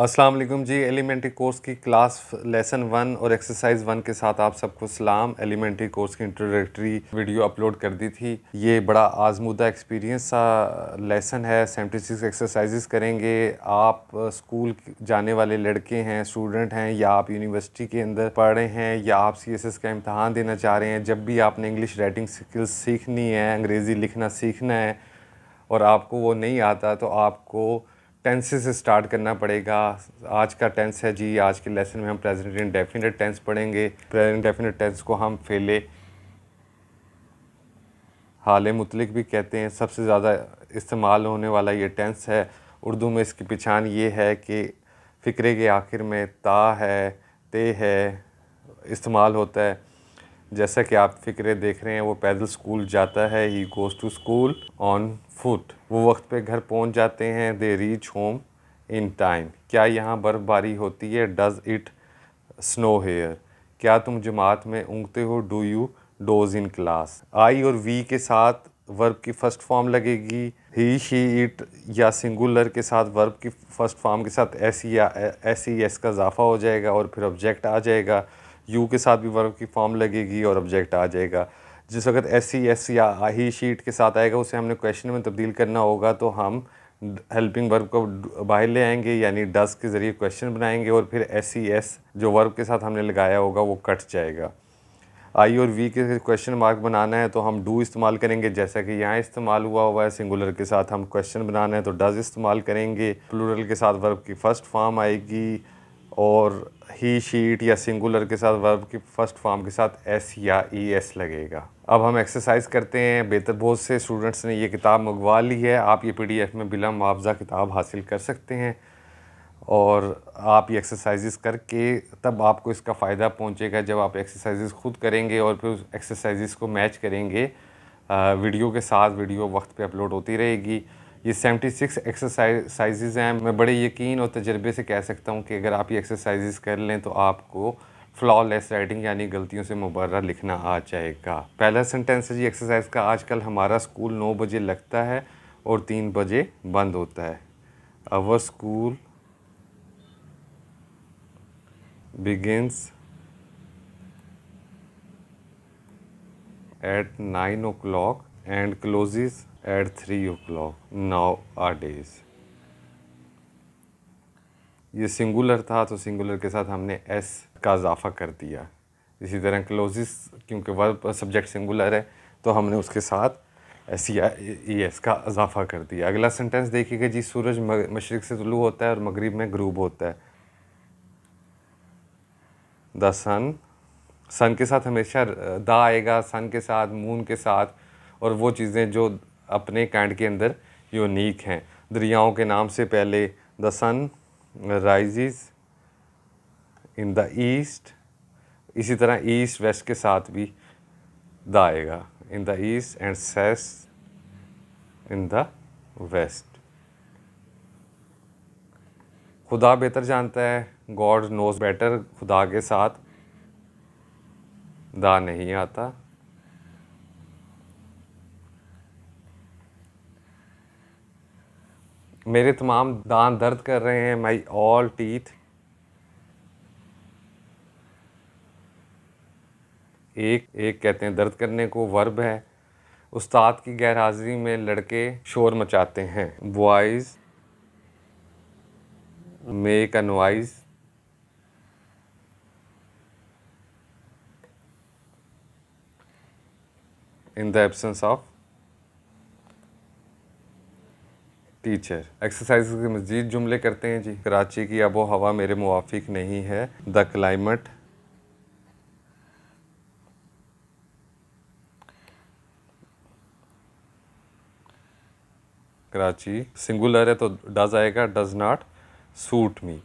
अस्सलाम वालेकुम जी एलिमेंट्री कोर्स की क्लास लेसन वन और एक्सरसाइज वन के साथ आप सबको सलाम एलिमेंट्री कोर्स की इंट्रोडक्टरी वीडियो अपलोड कर दी थी ये बड़ा आजमूदा एक्सपीरियंस सा लेसन है सेवेंटी सिक्स एक्सरसाइजेस करेंगे आप स्कूल जाने वाले लड़के हैं स्टूडेंट हैं या आप यूनिवर्सिटी के अंदर पढ़ रहे हैं या आप सी एस एस का इम्तहान देना चाह रहे हैं जब भी आपने इंग्लिश राइटिंग स्किल्स सीखनी है अंग्रेज़ी लिखना सीखना है और आपको वो नहीं आता तो आपको टेंसेस से स्टार्ट करना पड़ेगा आज का टेंस है जी आज के लेसन में हम प्रेजेंट डेफिनेट टेंस पढ़ेंगे प्रेजेंट डेफिनेट टेंस को हम फेले हाल मुतलिक भी कहते हैं सबसे ज़्यादा इस्तेमाल होने वाला ये टेंस है उर्दू में इसकी पहचान ये है कि फ़िक्रे के आखिर में ता है ते है इस्तेमाल होता है जैसा कि आप फ़िक्रे देख रहे हैं वो पैदल स्कूल जाता है he goes to school on foot वो वक्त पे घर पहुंच जाते हैं they reach home in time क्या यहाँ बर्फ़बारी होती है डज़ इट स्नो हेयर क्या तुम जमात में उंगते हो do you doze in class I और वी के साथ वर्ब की फ़र्स्ट फॉर्म लगेगी ही शी इट या सिंगुलर के साथ वर्ब की फ़र्स्ट फॉर्म के साथ एस या एस ई एस का इजाफा हो जाएगा और फिर ऑब्जेक्ट आ जाएगा यू के साथ भी वर्ब की फॉर्म लगेगी और ऑब्जेक्ट आ जाएगा जिस वक्त एस सी एस या ही शीट के साथ आएगा उसे हमने क्वेश्चन में तब्दील करना होगा तो हम हेल्पिंग वर्ब को बाहर ले आएंगे यानी डस के ज़रिए क्वेश्चन बनाएंगे और फिर एस सी एस जो वर्ब के साथ हमने लगाया होगा वो कट जाएगा आई और वी के क्वेश्चन मार्क बनाना है तो हम डू इस्तेमाल करेंगे जैसा कि यहाँ इस्तेमाल हुआ हुआ है सिंगुलर के साथ हम क्वेश्चन बनाना है तो डज इस्तेमाल करेंगे प्लूरल के साथ वर्ब की फ़र्स्ट फॉर्म आएगी और ही शीट या सिंगुलर के साथ वर्ब की फर्स्ट फॉर्म के साथ एस या ई e एस लगेगा अब हम एक्सरसाइज करते हैं बेहतर बहुत से स्टूडेंट्स ने ये किताब मंगवा ली है आप ये पीडीएफ में बिला मुआवजा किताब हासिल कर सकते हैं और आप ये एक्सरसाइजेस करके तब आपको इसका फ़ायदा पहुंचेगा जब आप एक्सरसाइजेस खुद करेंगे और फिर उस एक्सरसाइजेस को मैच करेंगे वीडियो के साथ वीडियो वक्त पे अपलोड होती रहेगी ये 76 एक्सरसाइज हैं मैं बड़े यकीन और तजर्बे से कह सकता हूँ कि अगर आप ये एक्सरसाइजेज़ कर लें तो आपको फ्लॉलेस राइटिंग यानी गलतियों से मुबर्रा लिखना आ जाएगा पहला सेंटेंस है जी एक्सरसाइज का आजकल हमारा स्कूल नौ बजे लगता है और तीन बजे बंद होता है our school begins at nine o'clock and closes at 3 o'clock days ये सिंगुलर था तो सिंगुलर के साथ हमने एस का इजाफा कर दिया इसी तरह क्लोजिस क्योंकि वर्ब सब्जेक्ट सिंगुलर है तो हमने उसके साथ एस ई एस का इजाफा कर दिया अगला सेंटेंस देखिएगा जी सूरज मशरक़ से तुलू होता है और मगरिब में ग्रूब होता है द सन सन के साथ हमेशा द आएगा सन के साथ मून के साथ और वो चीज़ें जो अपने कैंड के अंदर यूनिक हैं दरियाओं के नाम से पहले the sun rise in the east इसी तरह ईस्ट वेस्ट के साथ भी द आएगा इन द ईस्ट एंड सेस इन द वेस्ट खुदा बेहतर जानता है गॉड नोज बेटर खुदा के साथ दा नहीं आता मेरे तमाम दांत दर्द कर रहे हैं माई ऑल टीथ एक एक कहते हैं दर्द करने को वर्ब है उस्ताद की गैर हाजिरी में लड़के शोर मचाते हैं voice make a in the absence of teacher exercise के मजीद जुमले करते हैं जी कराची की आबो हवा मेरे मुआफिक नहीं है द क्लाइमेट कराची सिंगुलर है तो डज आएगा does not suit me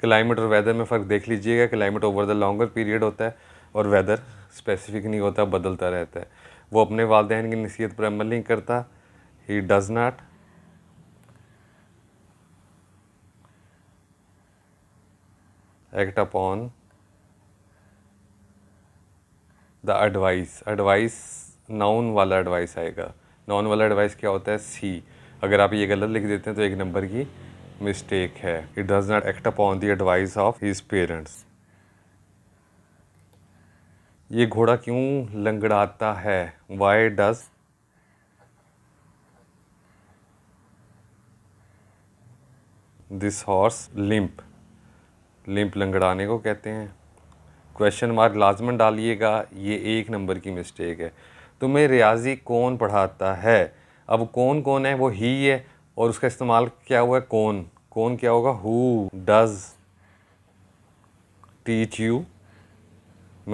climate और वेदर में फ़र्क देख लीजिएगा climate over the longer period होता है और वेदर स्पेसिफिक नहीं होता बदलता रहता है वो अपने वालदेन की नसीहत पर अमल नहीं करता he does not act upon the advice advice noun वाला एडवाइस आएगा noun वाला एडवाइस क्या होता है सी अगर आप ये गलत लिख देते हैं तो एक नंबर की मिस्टेक है it does not act upon the advice of his parents ये घोड़ा क्यों लंगड़ाता है why does this horse limp limp लंगड़ाने को कहते हैं क्वेश्चन मार्क लाजमन डालिएगा ये एक नंबर की मिस्टेक है तुम्हें रियाजी कौन पढ़ाता है अब कौन कौन है वो ही है और उसका इस्तेमाल क्या हुआ है कौन कौन क्या होगा who does teach you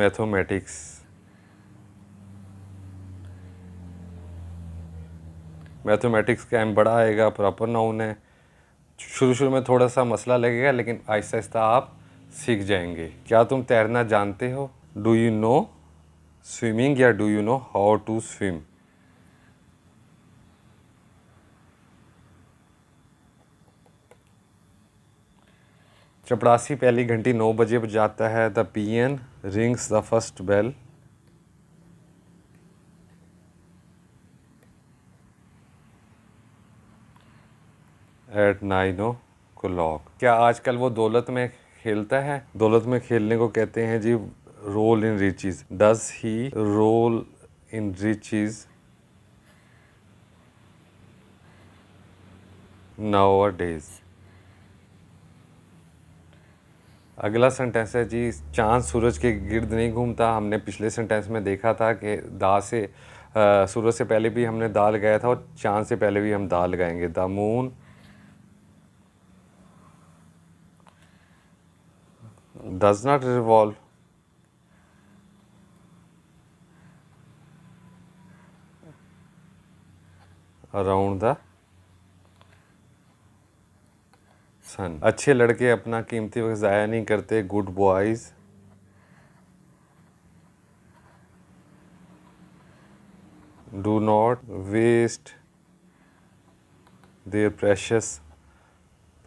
mathematics mathematics का एम बड़ा आएगा प्रॉपर नाउन है शुरू शुरू में थोड़ा सा मसला लगेगा लेकिन आहिस्ता आहिस्ता आप सीख जाएंगे क्या तुम तैरना जानते हो डू यू नो स्विमिंग या do you know how to swim चपरासी पहली घंटी नौ बजे बजाता है the peon rings the first bell at nine o'clock क्या आजकल वो दौलत में खेलता है दौलत में खेलने को कहते हैं जी roll in riches does he roll in riches nowadays अगला सेंटेंस है जी चांद सूरज के गिर्द नहीं घूमता हमने पिछले सेंटेंस में देखा था कि दा से आ, सूरज से पहले भी हमने दाल लगाया था और चांद से पहले भी हम दाल लगाएंगे the moon does not revolve around the sun अच्छे लड़के अपना कीमती वक्त ज़ाया नहीं करते good boys do not waste their precious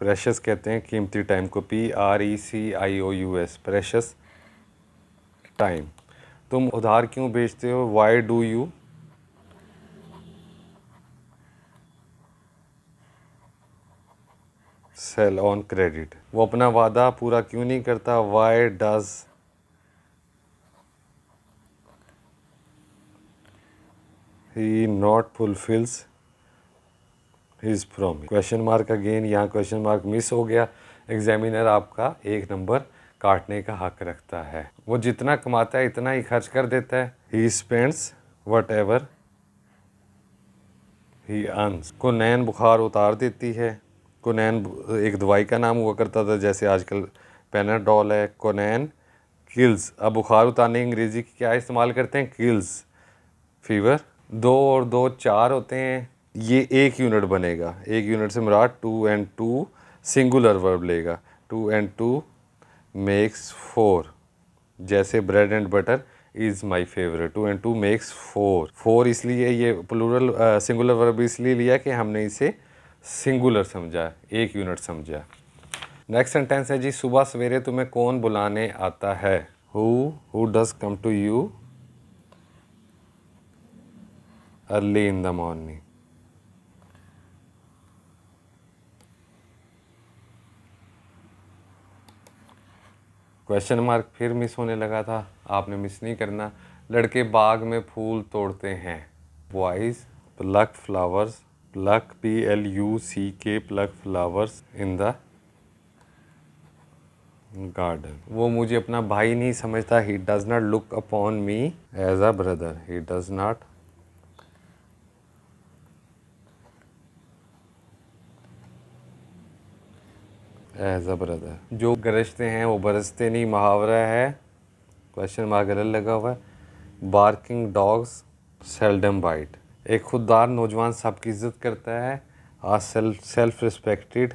precious कहते हैं कीमती टाइम को P R E C I O U S precious time तुम उधार क्यों बेचते हो why do you sell on credit वो अपना वादा पूरा क्यों नहीं करता why does he not fulfils is from question mark again यहाँ क्वेश्चन मार्क मिस हो गया एग्जामिनर आपका एक नंबर काटने का हक रखता है वो जितना कमाता है इतना ही खर्च कर देता है he spends whatever he earns को नैन बुखार उतार देती है कोनैन एक दवाई का नाम हुआ करता था जैसे आजकल पेनाडॉल है कोनैन किल्स अब बुखार उतारने अंग्रेज़ी की क्या इस्तेमाल करते हैं किल्स फीवर दो और दो चार होते हैं ये एक यूनिट बनेगा एक यूनिट से मुराद two and two singular verb लेगा two and two makes four जैसे bread and butter is my favourite two and two makes four four इसलिए ये प्लूरल सिंगुलर वर्ब इसलिए लिया कि हमने इसे सिंगुलर समझा एक यूनिट समझा नेक्स्ट सेंटेंस है जी सुबह सवेरे तुम्हें कौन बुलाने आता है who who does come to you early in the morning question mark फिर मिस होने लगा था आपने मिस नहीं करना लड़के बाग में फूल तोड़ते हैं boys pluck flowers pluck P L U C K pluck flowers in the garden वो मुझे अपना भाई नहीं समझता he does not look upon me as a brother he does not ज़बरद है जो गरजते हैं वो बरसते नहीं मुहावरा है क्वेश्चन मार्क अलग लगा हुआ है बार्किंग डॉग्स सेल्डम बाइट एक खुददार नौजवान सबकी इज्जत करता है a self self respected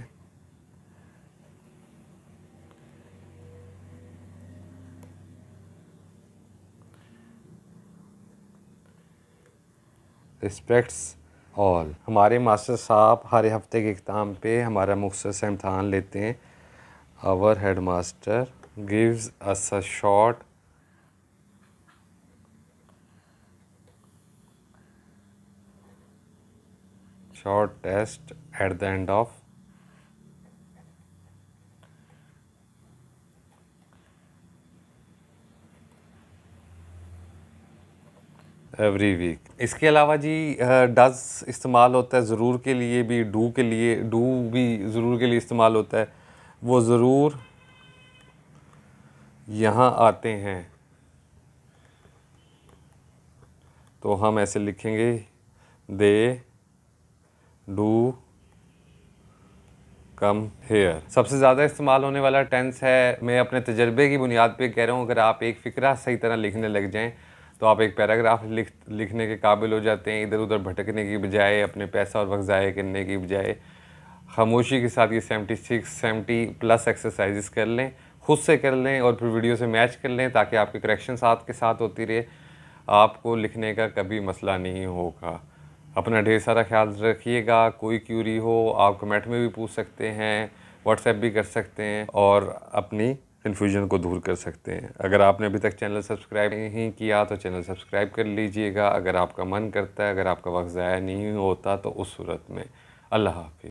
respects all हमारे मास्टर साहब हर हफ्ते के अख्ताम पे हमारा मुख्तर से इम्तहान लेते हैं our head master gives us a short short test at the end of every week इसके अलावा जी डज इस्तेमाल होता है ज़रूर के लिए भी डू के लिए डू भी ज़रूर के लिए इस्तेमाल होता है वो ज़रूर यहाँ आते हैं तो हम ऐसे लिखेंगे दे डू कम हेयर सबसे ज़्यादा इस्तेमाल होने वाला टेंस है मैं अपने तजर्बे की बुनियाद पे कह रहा हूँ अगर आप एक फ़िक्रा सही तरह लिखने लग जाएं तो आप एक पैराग्राफ लिख लिखने के काबिल हो जाते हैं इधर उधर भटकने की बजाय अपने पैसा और वक्त ज़ाया करने की बजाय खामोशी के साथ ये seventy six seventy plus exercises कर लें खुद से कर लें और फिर वीडियो से मैच कर लें ताकि आपके करेक्शन साथ के साथ होती रहे आपको लिखने का कभी मसला नहीं होगा अपना ढेर सारा ख्याल रखिएगा कोई क्यूरी हो आप कमेंट में भी पूछ सकते हैं व्हाट्सएप भी कर सकते हैं और अपनी कन्फ्यूजन को दूर कर सकते हैं अगर आपने अभी तक चैनल सब्सक्राइब नहीं किया तो चैनल सब्सक्राइब कर लीजिएगा अगर आपका मन करता है अगर आपका वक्त ज़ाया नहीं होता तो उस सूरत में अल्लाह हाफि